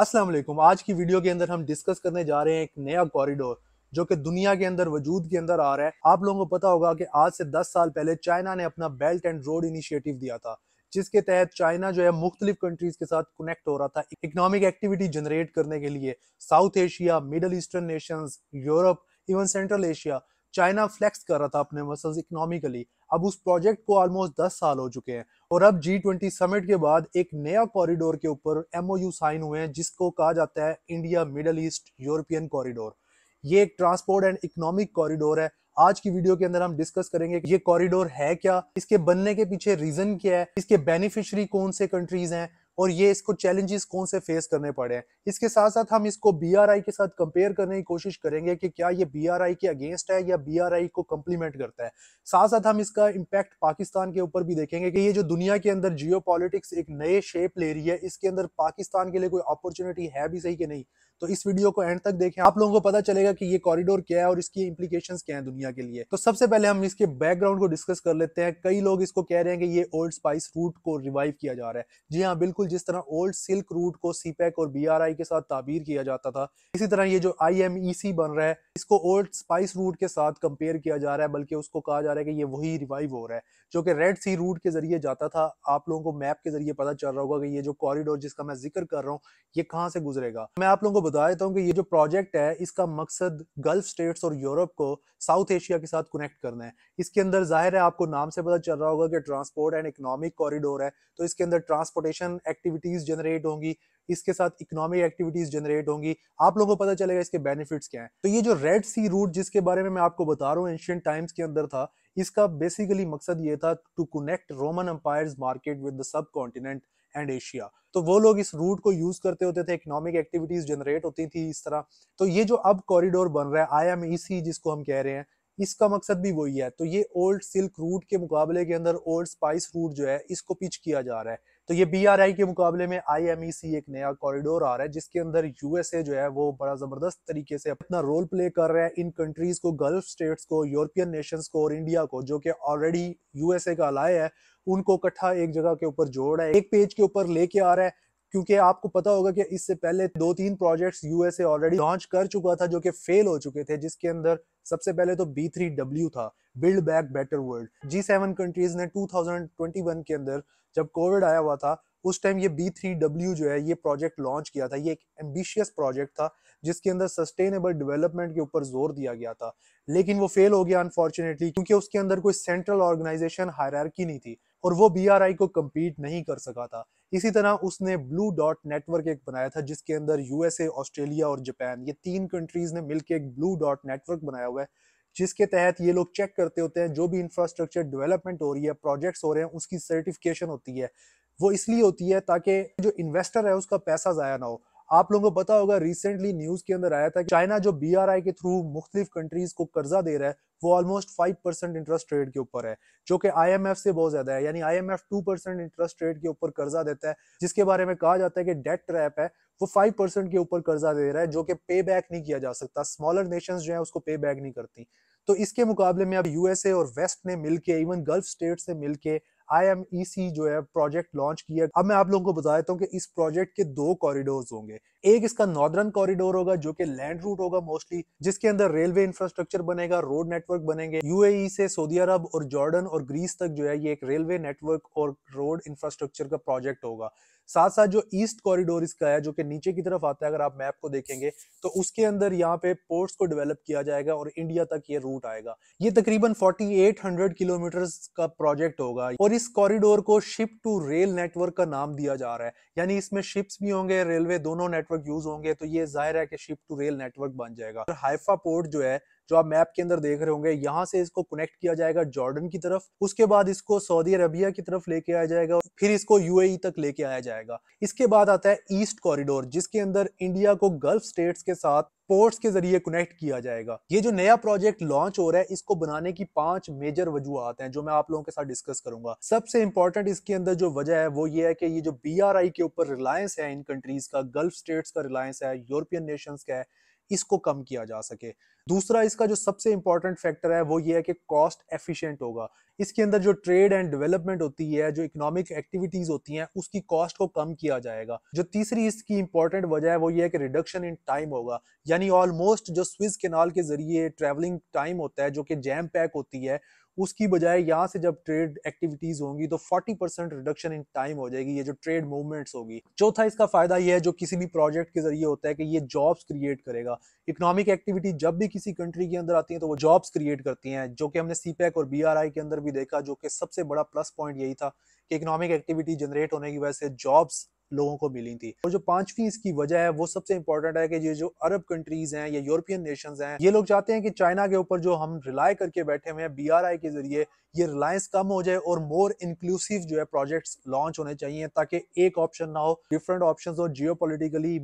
असलम आज की वीडियो के अंदर हम डिस्कस करने जा रहे हैं एक नया कॉरिडोर जो कि दुनिया के अंदर वजूद के अंदर आ रहा है आप लोगों को पता होगा कि आज से 10 साल पहले चाइना ने अपना बेल्ट एंड रोड इनिशिएटिव दिया था जिसके तहत चाइना जो है मुख्तलिफ कंट्रीज के साथ कनेक्ट हो रहा था इकोनॉमिक एक्टिविटी जनरेट करने के लिए South Asia Middle Eastern nation Europe even Central Asia China flex कर रहा था अपने मसल्स इकोनॉमिकली अब उस प्रोजेक्ट को ऑलमोस्ट दस साल हो चुके हैं और अब जी ट्वेंटी समिट के बाद एक नया कॉरिडोर के ऊपर एमओयू साइन हुए हैं जिसको कहा जाता है India Middle East European corridor ये एक ट्रांसपोर्ट एंड इकोनॉमिक कॉरिडोर है आज की वीडियो के अंदर हम डिस्कस करेंगे ये कॉरिडोर है क्या इसके बनने के पीछे रीजन क्या है इसके बेनिफिशरी कौन से कंट्रीज हैं और ये इसको चैलेंजेस कौन से फेस करने पड़े हैं इसके साथ साथ हम इसको बी के साथ कंपेयर करने की कोशिश करेंगे कि क्या ये बी के अगेंस्ट है या बी को कंप्लीमेंट करता है साथ साथ हम इसका इम्पैक्ट पाकिस्तान के ऊपर भी देखेंगे कि ये जो दुनिया के अंदर जियो एक नए शेप ले रही है इसके अंदर पाकिस्तान के लिए कोई अपॉर्चुनिटी है भी सही कि नहीं तो इस वीडियो को एंड तक देखें आप लोगों को पता चलेगा कि ये कॉरिडोर क्या है और इसकी इम्प्लीकेशन क्या है दुनिया के लिए तो सबसे पहले हम इसके बैकग्राउंड को डिस्कस कर लेते हैं कई लोग इसको कह रहे हैं कि ये ओल्ड स्पाइस रूट को रिवाइव किया जा रहा है जी हाँ बिल्कुल जिस तरह ओल्ड सिल्क रूट को सीपैक e और बी के साथ ताबीर किया जाता था इसी तरह ये जो आई e बन रहा है इसको ओल्ड स्पाइस रूट के साथ कंपेयर किया जा रहा है बल्कि उसको कहा जा रहा है कि ये वही रिवाइव हो रहा है जो कि रेड सी रूट के जरिए जाता था आप लोगों को मैप के जरिए पता चल रहा होगा कि ये जो कॉरिडोर जिसका मैं जिक्र कर रहा हूँ ये कहाँ से गुजरेगा मैं आप लोगों को बता देता हूँ कि ये जो प्रोजेक्ट है इसका मकसद गल्फ स्टेट्स और यूरोप को साउथ एशिया के साथ कनेक्ट करना है इसके अंदर जाहिर है आपको नाम से पता चल रहा होगा कि ट्रांसपोर्ट एंड इकोनॉमिक कॉरिडोर है तो इसके अंदर ट्रांसपोर्टेशन एक्टिविटीज जनरेट होंगी इसके साथ इकोनॉमिक एक्टिविटीज जनरेट होंगी आप लोगों को पता चलेगा इसके बेनिफिट्स क्या हैं तो ये जो रेड सी रूट जिसके बारे में मैं आपको बता रहा हूँ एंशियंट टाइम्स के अंदर था इसका बेसिकली मकसद ये था to connect Roman empire market with the subcontinent and Asia तो वो लोग इस रूट को यूज करते होते थे इकोनॉमिक एक्टिविटीज जनरेट होती थी इस तरह तो ये जो अब कॉरिडोर बन रहा है आई एम ई जिसको हम कह रहे हैं इसका मकसद भी वही है तो ये ओल्ड सिल्क रूट के मुकाबले के अंदर ओल्ड स्पाइस रूट जो है इसको पिच किया जा रहा है तो ये बी के मुकाबले में आई e एक नया कॉरिडोर आ रहा है जिसके अंदर यूएसए जो है वो बड़ा जबरदस्त तरीके से अपना रोल प्ले कर रहा है इन कंट्रीज को गल्फ स्टेट्स को यूरोपियन नेशंस को और इंडिया को जो कि ऑलरेडी यूएसए का अलाय है उनको इकट्ठा एक जगह के ऊपर जोड़ रहा है एक पेज के ऊपर लेके आ रहा है क्योंकि आपको पता होगा कि इससे पहले दो तीन प्रोजेक्ट्स यूएसए ऑलरेडी लॉन्च कर चुका था जो कि फेल हो चुके थे जिसके अंदर सबसे पहले तो बी थ्री डब्ल्यू था build back better world G seven countries ने 2021 के अंदर जब कोविड आया हुआ था उस टाइम ये बी थ्री डब्ल्यू जो है ये प्रोजेक्ट लॉन्च किया था ये एक एम्बिशियस प्रोजेक्ट था जिसके अंदर सस्टेनेबल डेवलपमेंट के ऊपर जोर दिया गया था लेकिन वो फेल हो गया अनफॉर्चुनेटली क्योंकि उसके अंदर कोई सेंट्रल ऑर्गेनाइजेशन हायरार्की नहीं थी और वो बी को कम्पीट नहीं कर सका था इसी तरह उसने ब्लू डॉट नेटवर्क एक बनाया था जिसके अंदर यूएसए ऑस्ट्रेलिया और जापान ये तीन कंट्रीज ने मिलकर एक ब्लू डॉट नेटवर्क बनाया हुआ है जिसके तहत ये लोग चेक करते होते हैं जो भी इंफ्रास्ट्रक्चर डेवलपमेंट हो रही है प्रोजेक्ट्स हो रहे हैं उसकी सर्टिफिकेशन होती है वो इसलिए होती है ताकि जो इन्वेस्टर है उसका पैसा ज़ाया ना हो आप लोगों को पता होगा रिसेंटली न्यूज के अंदर आया था कि चाइना जो बी के थ्रू मुख्तलिफ कंट्रीज को कर्जा दे रहा है वो almost five percent interest rate के ऊपर है जो कि आईएमएफ से बहुत ज्यादा है यानी IMF two percent interest rate के ऊपर कर्जा देता है जिसके बारे में कहा जाता है कि डेट ट्रैप है वो फाइव परसेंट के ऊपर कर्जा दे रहा है जो कि पे बैक नहीं किया जा सकता स्मॉलर नेशन जो है उसको पे बैक नहीं करती तो इसके मुकाबले में अब यूएसए और वेस्ट ने मिलकर इवन गल्फ स्टेट से मिलकर आई एम ई सी जो है प्रोजेक्ट लॉन्च किया अब मैं आप लोगों को बता देता हूँ कि इस प्रोजेक्ट के दो कॉरिडोर होंगे एक इसका नॉर्दर्न कॉरिडोर होगा जो कि लैंड रूट होगा मोस्टली जिसके अंदर रेलवे इंफ्रास्ट्रक्चर बनेगा रोड नेटवर्क बनेंगे यूएई e से सऊदी अरब और जॉर्डन और ग्रीस तक जो है ये एक रेलवे नेटवर्क और रोड इंफ्रास्ट्रक्चर का प्रोजेक्ट होगा साथ साथ जो ईस्ट कॉरिडोर इसका है जो कि नीचे की तरफ आता है अगर आप मैप को देखेंगे तो उसके अंदर यहाँ पे पोर्ट्स को डेवलप किया जाएगा और इंडिया तक ये रूट आएगा ये तकरीबन 4800 किलोमीटर का प्रोजेक्ट होगा और इस कॉरिडोर को शिप टू रेल नेटवर्क का नाम दिया जा रहा है यानी इसमें शिप्स भी होंगे रेलवे दोनों नेटवर्क यूज होंगे तो ये जाहिर है कि शिप टू रेल नेटवर्क बन जाएगा हाइफा पोर्ट जो है जो आप मैप के अंदर देख रहे होंगे यहाँ से इसको कनेक्ट किया जाएगा जॉर्डन की तरफ उसके बाद इसको सऊदी अरबिया की तरफ लेके आया जाएगा फिर इसको यू e तक लेके आया जाएगा इसके बाद आता है ईस्ट कॉरिडोर जिसके अंदर इंडिया को गल्फ स्टेट्स के साथ पोर्ट्स के जरिए कनेक्ट किया जाएगा ये जो नया प्रोजेक्ट लॉन्च हो रहा है इसको बनाने की पांच मेजर वजूहत हैं जो मैं आप लोगों के साथ डिस्कस करूंगा सबसे इंपॉर्टेंट इसके अंदर जो वजह है वो ये है कि ये जो बी के ऊपर रिलायंस है इन कंट्रीज का गल्फ स्टेट्स का रिलायंस है यूरोपियन नेशन का है इसको कम किया जा सके दूसरा इसका जो सबसे इंपॉर्टेंट फैक्टर है वो ये है कि कॉस्ट एफिशिएंट होगा इसके अंदर जो ट्रेड एंड डेवलपमेंट होती है जो इकोनॉमिक एक्टिविटीज होती हैं उसकी कॉस्ट को कम किया जाएगा जो तीसरी इसकी इंपॉर्टेंट वजह है वो ये है कि रिडक्शन इन टाइम होगा यानी ऑलमोस्ट जो स्विस केनाल के जरिए ट्रेवलिंग टाइम होता है जो कि जैम पैक होती है उसकी बजाय यहाँ से जब ट्रेड एक्टिविटीज होंगी तो 40 परसेंट रिडक्शन इन टाइम हो जाएगी ये जो ट्रेड मूवमेंट्स होगी चौथा इसका फायदा यह है जो किसी भी प्रोजेक्ट के जरिए होता है कि ये जॉब्स क्रिएट करेगा इकोनॉमिक एक्टिविटी जब भी किसी कंट्री के अंदर आती है तो वो जॉब्स क्रिएट करती हैं जो कि हमने सी और बी के अंदर भी देखा जो कि सबसे बड़ा प्लस पॉइंट यही था कि इकोनॉमिक एक्टिविटी जनरेट होने की वजह से जॉब्स लोगों को मिली थी और जो पांचवी इसकी वजह है वो सबसे इंपॉर्टेंट है कि ये जो अरब कंट्रीज हैं या यूरोपियन नेशन हैं ये लोग चाहते हैं कि चाइना के ऊपर जो हम रिलाय करके बैठे हुए हैं बी के जरिए ये रिलायंस कम हो जाए और मोर इंक्लूसिव जो है प्रोजेक्ट्स लॉन्च होने चाहिए ताकि एक ऑप्शन ना हो डिफरेंट ऑप्शन और जियो पोलिटिकली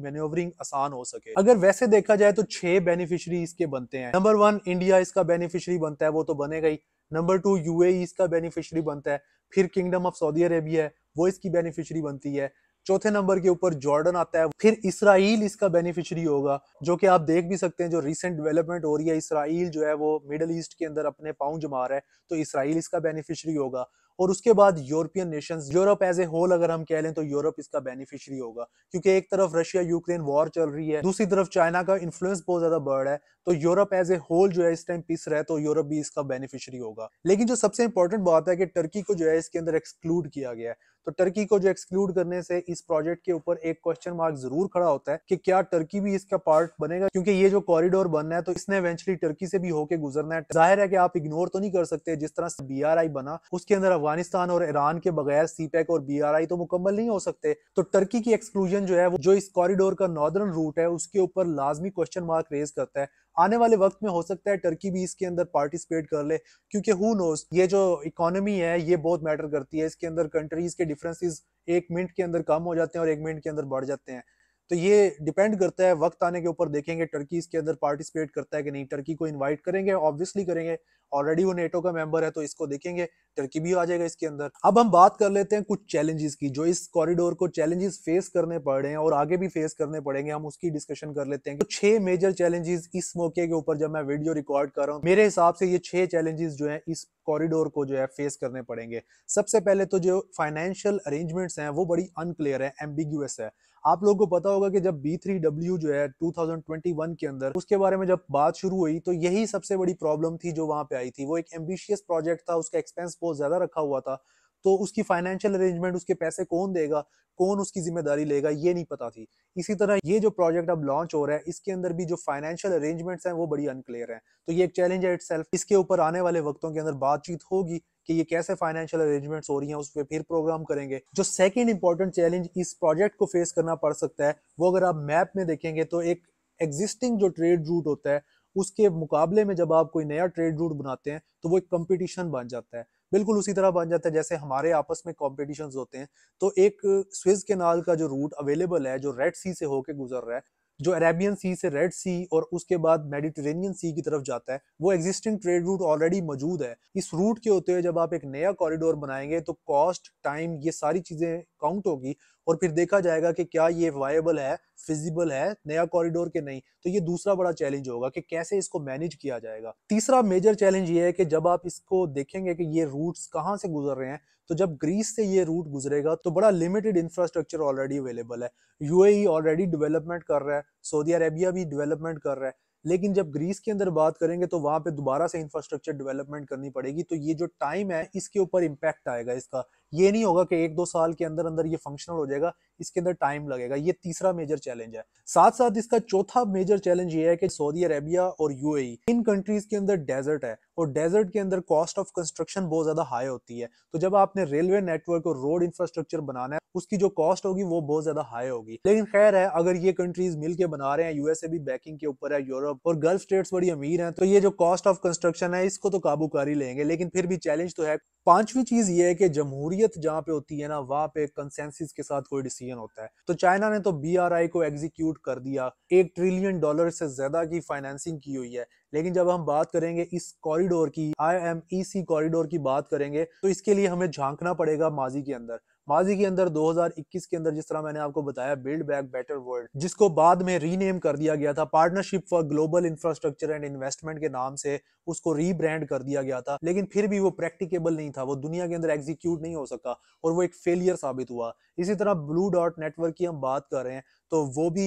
आसान हो सके अगर वैसे देखा जाए तो छह बेनिफिशरी इसके बनते हैं नंबर वन इंडिया इसका बेनिफिशरी बनता है वो तो बनेगा ही नंबर टू यूएई इसका बेनिफिशरी बनता है फिर किंगडम ऑफ सऊदी अरेबिया है वो इसकी बेनिफिशरी बनती है चौथे नंबर के ऊपर जॉर्डन आता है फिर इसराइल इसका बेनिफिशरी होगा जो कि आप देख भी सकते हैं जो रिसेंट डेवलपमेंट हो रही है इसराइल जो है वो मिडल ईस्ट के अंदर अपने पाउं जमा रहा है तो इसराइल इसका बेनिफिशरी होगा और उसके बाद European nations Europe as a whole अगर हम कह लें तो यूरोप इसका बेनिफिशरी होगा क्योंकि एक तरफ रशिया यूक्रेन वॉर चल रही है दूसरी तरफ चाइना का इन्फ्लुएंस बहुत ज्यादा बढ़ है तो यूरोप एज ए होल जो है इस टाइम पीस रहा है तो यूरोप भी इसका बेनिफिशरी होगा लेकिन जो सबसे इंपॉर्टेंट बात है कि टर्की को जो है इसके अंदर एक्सक्लूड किया गया है तो टर्की को जो एक्सक्लूड करने से इस प्रोजेक्ट के ऊपर एक क्वेश्चन मार्क जरूर खड़ा होता है कि क्या टर्की भी इसका पार्ट बनेगा क्योंकि ये जो कॉरिडोर बनना है तो इसने इवेंचुअली टर्की से भी होके गुजरना है जाहिर है कि आप इग्नोर तो नहीं कर सकते जिस तरह से बी आर आई बना उसके अंदर अफगानिस्तान और ईरान के बगैर सीपेक e और बी आर आई तो मुकम्मल नहीं हो सकते तो टर्की की एक्सक्लूजन जो है वो जो इस कॉरिडोर का नॉर्दर्न रूट है उसके ऊपर लाजमी क्वेश्चन मार्क रेज करता है आने वाले वक्त में हो सकता है टर्की भी इसके अंदर पार्टिसिपेट कर ले क्योंकि हु नोस ये जो इकोनॉमी है ये बहुत मैटर करती है इसके अंदर कंट्रीज के डिफरेंसेस एक मिनट के अंदर कम हो जाते हैं और एक मिनट के अंदर बढ़ जाते हैं तो ये डिपेंड करता है वक्त आने के ऊपर देखेंगे टर्की इसके अंदर पार्टिसिपेट करता है कि नहीं टर्की को इनवाइट करेंगे ऑब्वियसली करेंगे ऑलरेडी वो नेटो का मेंबर है तो इसको देखेंगे टर्की भी आ जाएगा इसके अंदर अब हम बात कर लेते हैं कुछ चैलेंजेस की जो इस कॉरिडोर को चैलेंजेस फेस करने पड़ रहे हैं और आगे भी फेस करने पड़ेंगे हम उसकी डिस्कशन कर लेते हैं तो छह मेजर चैलेंजेस इस मौके के ऊपर जब मैं वीडियो रिकॉर्ड कर रहा हूँ मेरे हिसाब से ये छह चैलेंजेस जो है इस कॉरिडोर को जो है फेस करने पड़ेंगे सबसे पहले तो जो फाइनेंशियल अरेंजमेंट्स हैं वो बड़ी अनक्लियर है एम्बिग्यूस है आप लोगों को पता होगा कि जब बी थ्री डब्ल्यू जो है 2021 के अंदर उसके बारे में जब बात शुरू हुई तो यही सबसे बड़ी प्रॉब्लम थी जो वहां पे आई थी वो एक एम्बिशियस प्रोजेक्ट था उसका एक्सपेंस बहुत ज्यादा रखा हुआ था तो उसकी फाइनेंशियल अरेंजमेंट उसके पैसे कौन देगा कौन उसकी जिम्मेदारी लेगा ये नहीं पता थी इसी तरह ये जो प्रोजेक्ट अब लॉन्च हो रहा है इसके अंदर भी जो फाइनेंशियल अरेंजमेंट्स हैं वो बड़ी अनक्लियर हैं तो ये एक चैलेंज है इट इसके ऊपर आने वाले वक्तों के अंदर बातचीत होगी कि ये कैसे फाइनेंशियल अरेंजमेंट्स हो रही हैं उस पर फिर प्रोग्राम करेंगे जो सेकेंड इंपॉर्टेंट चैलेंज इस प्रोजेक्ट को फेस करना पड़ सकता है वो अगर आप मैप में देखेंगे तो एक एग्जिस्टिंग जो ट्रेड रूट होता है उसके मुकाबले में जब आप कोई नया ट्रेड रूट बनाते हैं तो वो एक कंपटीशन बन जाता है बिल्कुल उसी तरह बन जाता है जैसे हमारे आपस में कॉम्पिटिशन होते हैं तो एक स्विज केनाल का जो रूट अवेलेबल है जो रेड सी से होके गुजर रहा है जो अरेबियन सी से रेड सी और उसके बाद मेडिटेरेनियन सी की तरफ जाता है वो एग्जिस्टिंग ट्रेड रूट ऑलरेडी मौजूद है इस रूट के होते हुए जब आप एक नया कॉरिडोर बनाएंगे तो कॉस्ट टाइम ये सारी चीज़ें काउंट होगी और फिर देखा जाएगा कि क्या ये वायबल है फिजिबल है नया कॉरिडोर के नहीं तो ये दूसरा बड़ा चैलेंज होगा कि कैसे इसको मैनेज किया जाएगा तीसरा मेजर चैलेंज ये है कि जब आप इसको देखेंगे कि ये रूट्स कहाँ से गुजर रहे हैं तो जब ग्रीस से ये रूट गुजरेगा तो बड़ा लिमिटेड इंफ्रास्ट्रक्चर ऑलरेडी अवेलेबल है यू ऑलरेडी डिवेलपमेंट कर रहा है सऊदी अरेबिया भी डिवेलपमेंट कर रहा है लेकिन जब ग्रीस के अंदर बात करेंगे तो वहां पे दोबारा से इंफ्रास्ट्रक्चर डेवलपमेंट करनी पड़ेगी तो ये जो टाइम है इसके ऊपर इम्पैक्ट आएगा इसका ये नहीं होगा कि एक दो साल के अंदर अंदर ये फंक्शनल हो जाएगा इसके अंदर टाइम लगेगा ये तीसरा मेजर चैलेंज है साथ साथ इसका चौथा मेजर चैलेंज ये है कि सऊदी अरेबिया और यूएई e, इन कंट्रीज के अंदर डेजर्ट है और डेजर्ट के अंदर कॉस्ट ऑफ कंस्ट्रक्शन बहुत ज्यादा हाई होती है तो जब आपने रेलवे नेटवर्क और रोड इंफ्रास्ट्रक्चर बनाना है उसकी जो कॉस्ट होगी वो बहुत ज्यादा हाई होगी लेकिन खैर है अगर ये कंट्रीज मिलके बना रहे हैं यूएसए भी बैकिंग के ऊपर है यूरोप और गल्फ स्टेट्स बड़ी अमीर हैं तो ये जो कॉस्ट ऑफ कंस्ट्रक्शन है इसको तो काबू कर ही लेंगे लेकिन फिर भी चैलेंज तो है पांचवी चीज ये है कि जमहूरियत जहाँ पे होती है ना वहाँ पे कंसेंसिस के साथ कोई डिसीजन होता है तो चाइना ने तो बीआरआई को एग्जीक्यूट कर दिया एक ट्रिलियन डॉलर से ज्यादा की फाइनेंसिंग की हुई है लेकिन जब हम बात करेंगे इस कॉरिडोर की I M E C corridor की बात करेंगे तो इसके लिए हमें झांकना पड़ेगा माजी के अंदर माजी के अंदर 2021 के अंदर जिस तरह मैंने आपको बताया बिल्ड बैक बेटर वर्ल्ड जिसको बाद में रीनेम कर दिया गया था partnership for global infrastructure and investment के नाम से उसको रीब्रांड कर दिया गया था लेकिन फिर भी वो प्रैक्टिकेबल नहीं था वो दुनिया के अंदर एग्जीक्यूट नहीं हो सका और वो एक फेलियर साबित हुआ इसी तरह ब्लू डॉट नेटवर्क की हम बात कर रहे हैं तो वो भी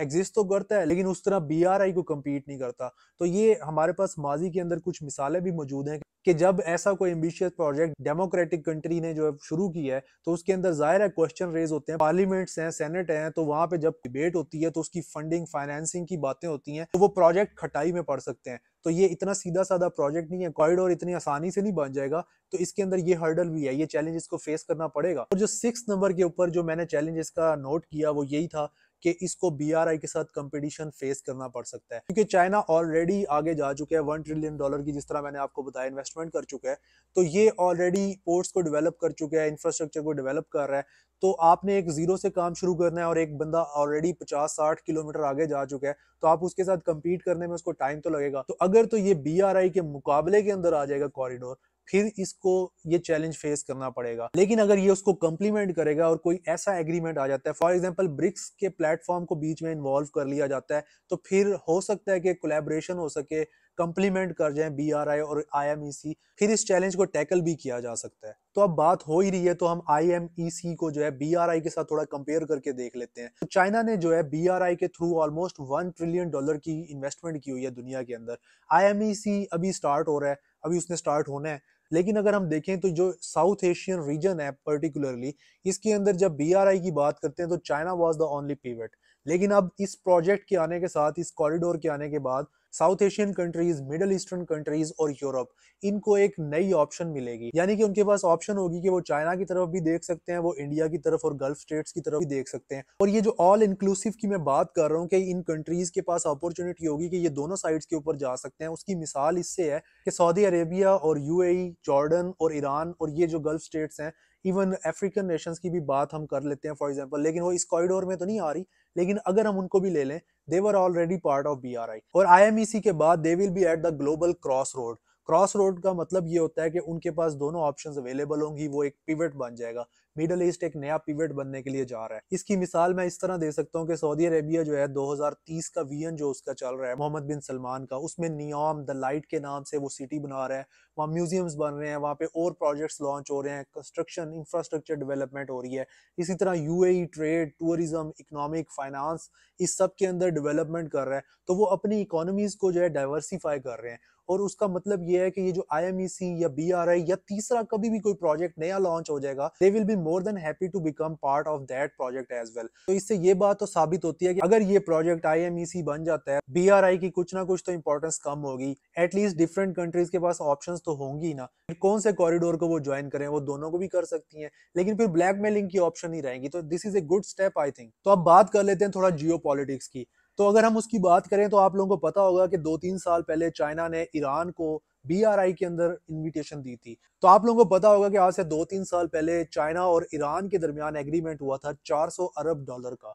एग्जिस्ट तो करता है लेकिन उस तरह आई को कम्पीट नहीं करता तो ये हमारे पास माजी के अंदर कुछ मिसालें भी मौजूद हैं कि जब ऐसा कोई एम्बिशियस प्रोजेक्ट डेमोक्रेटिक कंट्री ने जो है शुरू किया है तो उसके अंदर जाहिर है क्वेश्चन रेज होते हैं पार्लियामेंट्स हैं सेनेट हैं तो वहाँ पे जब डिबेट होती है तो उसकी फंडिंग फाइनेंसिंग की बातें होती हैं तो वो प्रोजेक्ट खटाई में पड़ सकते हैं तो ये इतना सीधा साधा प्रोजेक्ट नहीं है कॉरिडोर इतनी आसानी से नहीं बन जाएगा तो इसके अंदर ये हर्डल भी है ये चैलेंज इसको फेस करना पड़ेगा और जो सिक्स नंबर के ऊपर जो मैंने चैलेंज इसका नोट किया वो यही था कि इसको बीआरआई के साथ कंपटीशन फेस करना पड़ सकता है क्योंकि चाइना ऑलरेडी आगे जा चुका है वन ट्रिलियन डॉलर की जिस तरह मैंने आपको बताया इन्वेस्टमेंट कर चुका है तो ये ऑलरेडी पोर्ट्स को डेवलप कर चुका है इंफ्रास्ट्रक्चर को डेवलप कर रहा है तो आपने एक जीरो से काम शुरू करना है और एक बंदा ऑलरेडी पचास साठ किलोमीटर आगे जा चुका है तो आप उसके साथ कम्पीट करने में उसको टाइम तो लगेगा तो अगर तो ये बी के मुकाबले के अंदर आ जाएगा कॉरिडोर फिर इसको ये चैलेंज फेस करना पड़ेगा लेकिन अगर ये उसको कंप्लीमेंट करेगा और कोई ऐसा एग्रीमेंट आ जाता है फॉर एग्जाम्पल ब्रिक्स के प्लेटफॉर्म को बीच में इन्वॉल्व कर लिया जाता है तो फिर हो सकता है कि कोलेबोरेशन हो सके कंप्लीमेंट कर जाए बी आर आई और आई एम ई सी फिर इस चैलेंज को टैकल भी किया जा सकता है तो अब बात हो ही रही है तो हम आई एम ई सी को जो है बी आर आई के साथ थोड़ा कंपेयर करके देख लेते हैं तो चाइना ने जो है बी आर आई के through almost one trillion dollar की इन्वेस्टमेंट की हुई है दुनिया के अंदर आई एम ई सी अभी स्टार्ट हो रहा है अभी उसने स्टार्ट होना है लेकिन अगर हम देखें तो जो साउथ एशियन रीजन है पर्टिकुलरली इसके अंदर जब बी की बात करते हैं तो China was the only pivot लेकिन अब इस प्रोजेक्ट के आने के साथ इस कॉरिडोर के आने के बाद South Asian countries Middle Eastern countries और यूरोप इनको एक नई ऑप्शन मिलेगी यानी कि उनके पास ऑप्शन होगी कि वो चाइना की तरफ भी देख सकते हैं वो इंडिया की तरफ और गल्फ स्टेट्स की तरफ भी देख सकते हैं और ये जो ऑल इंक्लूसिव की मैं बात कर रहा हूँ कि इन कंट्रीज के पास अपॉर्चुनिटी होगी कि ये दोनों साइड्स के ऊपर जा सकते हैं उसकी मिसाल इससे है कि सऊदी अरेबिया और यू e, जॉर्डन और ईरान और ये जो गल्फ स्टेट्स हैं इवन अफ्रीकन नेशंस की भी बात हम कर लेते हैं फॉर एग्जाम्पल लेकिन वो इस कॉरिडोर में तो नहीं आ रही लेकिन अगर हम उनको भी ले लें they're already part of B R I e के बाद they will be at the global crossroad crossroad का मतलब ये होता है कि उनके पास दोनों ऑप्शन अवेलेबल होंगी वो एक पिवट बन जाएगा मिडल ईस्ट एक नया पिवट बनने के लिए जा रहा है इसकी मिसाल मैं इस तरह दे सकता हूँ कि सऊदी अरेबिया जो है 2030 का वियन जो उसका चल रहा है मोहम्मद बिन सलमान का उसमें नियाम द लाइट के नाम से वो सिटी बना रहा है वहाँ म्यूजियम्स बन रहे हैं वहाँ पे और प्रोजेक्ट्स लॉन्च हो रहे हैं कंस्ट्रक्शन इंफ्रास्ट्रक्चर डेवलपमेंट हो रही है इसी तरह a trade tourism economic finance इस सब के अंदर डेवलपमेंट कर रहा है तो वो अपनी इकोनॉमीज को जो है डाइवर्सिफाई कर रहे हैं और उसका मतलब ये है कि ये जो आई e या बी या तीसरा कभी भी कोई प्रोजेक्ट नया लॉन्च हो जाएगा they will be more than happy to become part of that project as well तो इससे ये बात तो साबित होती है कि अगर ये प्रोजेक्ट आई e बन जाता है बी की कुछ ना कुछ तो इंपॉर्टेंस कम होगी एटलीस्ट डिफरेंट कंट्रीज के पास ऑप्शन तो होंगी ना फिर कौन से कॉरिडोर को वो ज्वाइन करें वो दोनों को भी कर सकती हैं लेकिन फिर ब्लैकमेलिंग की ऑप्शन ही रहेगी तो this is a good step I think तो अब बात कर लेते हैं थोड़ा जियो की तो अगर हम उसकी बात करें तो आप लोगों को पता होगा कि दो तीन साल पहले चाइना ने ईरान को बी के अंदर इनविटेशन दी थी तो आप लोगों को पता होगा कि आज से दो तीन साल पहले चाइना और ईरान के दरमियान एग्रीमेंट हुआ था 400 अरब डॉलर का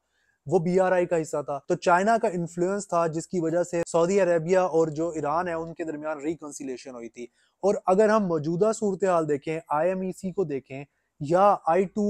वो बी का हिस्सा था तो चाइना का इन्फ्लुएंस था जिसकी वजह से सऊदी अरेबिया और जो ईरान है उनके दरमियान रिकनसिलेशन हुई थी और अगर हम मौजूदा सूरत हाल देखें आई e को देखें या आई टू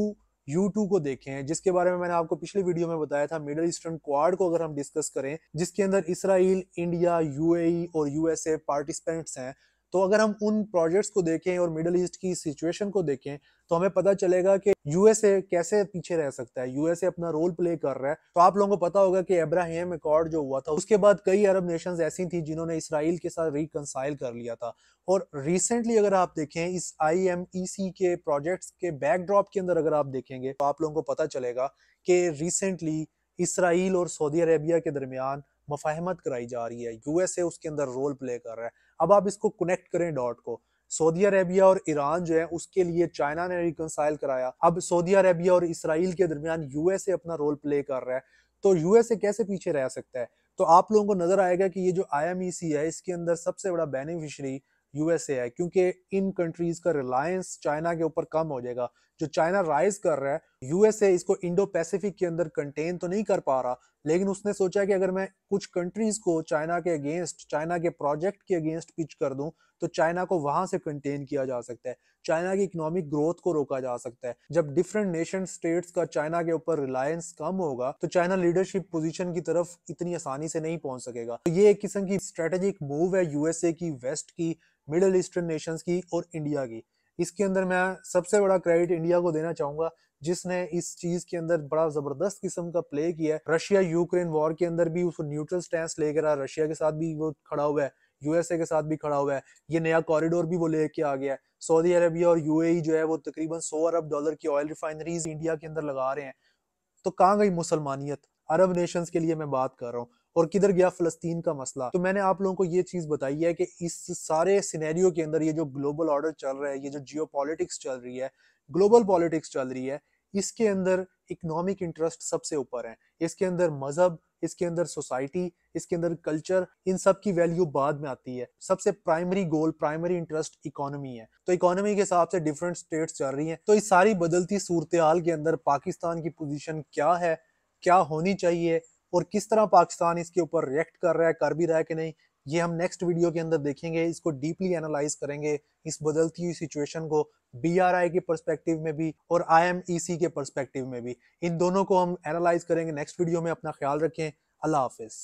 यू टू को देखें जिसके बारे में मैंने आपको पिछले वीडियो में बताया था मिडल ईस्टर्न क्वाड को अगर हम डिस्कस करें जिसके अंदर इसराइल इंडिया यूएई और यूएसए पार्टिसिपेंट्स हैं तो अगर हम उन प्रोजेक्ट्स को देखें और मिडल ईस्ट की सिचुएशन को देखें तो हमें पता चलेगा कि यूएसए कैसे पीछे रह सकता है यूएसए अपना रोल प्ले कर रहा है तो आप लोगों को पता होगा कि अब्राहिम अकॉर्ड जो हुआ था उसके बाद कई अरब नेशंस ऐसी थी जिन्होंने इसराइल के साथ रिकनसाइल कर लिया था और रिसेंटली अगर आप देखें इस आई e के प्रोजेक्ट्स के बैकड्रॉप के अंदर अगर आप देखेंगे तो आप लोगों को पता चलेगा कि रिसेंटली इसराइल और सऊदी अरेबिया के दरमियान मफाहमत कराई जा रही है यूएसए उसके अंदर रोल प्ले कर रहा है अब आप इसको कनेक्ट करें डॉट को सऊदी अरेबिया और ईरान जो है उसके लिए चाइना ने रिकनसाइल कराया अब सऊदी अरेबिया और इसराइल के दरमियान यूएसए अपना रोल प्ले कर रहा है तो यूएसए कैसे पीछे रह सकता है तो आप लोगों को नजर आएगा कि ये जो आईएमईसी e है इसके अंदर सबसे बड़ा बेनिफिशरी यूएसए है क्योंकि इन कंट्रीज का रिलायंस चाइना के ऊपर कम हो जाएगा जो चाइना राइज कर रहा है यूएसए इसको इंडो पैसिफिक के अंदर कंटेन तो नहीं कर पा रहा लेकिन उसने सोचा कि अगर मैं कुछ कंट्रीज को चाइना के अगेंस्ट चाइना के प्रोजेक्ट के अगेंस्ट पिच कर दूं तो चाइना को वहां से कंटेन किया जा सकता है चाइना की इकोनॉमिक ग्रोथ को रोका जा सकता है जब डिफरेंट नेशन स्टेट्स का चाइना के ऊपर रिलायंस कम होगा तो चाइना लीडरशिप पोजीशन की तरफ इतनी आसानी से नहीं पहुंच सकेगा तो ये एक किस्म की स्ट्रेटेजिक मूव है यूएसए की वेस्ट की मिडल ईस्टर्न नेशंस की और इंडिया की इसके अंदर मैं सबसे बड़ा क्रेडिट इंडिया को देना चाहूंगा जिसने इस चीज के अंदर बड़ा जबरदस्त किस्म का प्ले किया है रशिया यूक्रेन वॉर के अंदर भी उसको न्यूट्रल स्टैंड लेकर आ रशिया के साथ भी वो खड़ा हुआ है यूएसए के साथ भी खड़ा हुआ है ये नया कॉरिडोर भी वो लेके आ गया है सऊदी अरबिया और यूएई जो है वो तकरीबन सौ अरब डॉलर की ऑयल रिफाइनरीज इंडिया के अंदर लगा रहे हैं तो कहाँ गई मुसलमानियत अरब नेशंस के लिए मैं बात कर रहा हूँ और किधर गया फलस्तीन का मसला तो मैंने आप लोगों को ये चीज बताई है कि इस सारे सिनेरियो के अंदर ये जो ग्लोबल ऑर्डर चल रहा है ये जो जियो चल रही है ग्लोबल पॉलिटिक्स चल रही है इसके अंदर इकोनॉमिक इंटरेस्ट सबसे ऊपर है इसके अंदर मजहब इसके अंदर सोसाइटी इसके अंदर कल्चर इन सब की वैल्यू बाद में आती है सबसे primary goal primary interest economy है तो इकोनॉमी के हिसाब से डिफरेंट स्टेट्स चल रही हैं तो इस सारी बदलती सूरत के अंदर पाकिस्तान की पोजीशन क्या है क्या होनी चाहिए और किस तरह पाकिस्तान इसके ऊपर रिएक्ट कर रहा है कर भी रहा है कि नहीं ये हम नेक्स्ट वीडियो के अंदर देखेंगे इसको डीपली एनालाइज करेंगे इस बदलती हुई सिचुएशन को बीआरआई के पर्सपेक्टिव में भी और आईएमईसी e के पर्सपेक्टिव में भी इन दोनों को हम एनालाइज करेंगे नेक्स्ट वीडियो में अपना ख्याल रखें अल्लाह हाफिज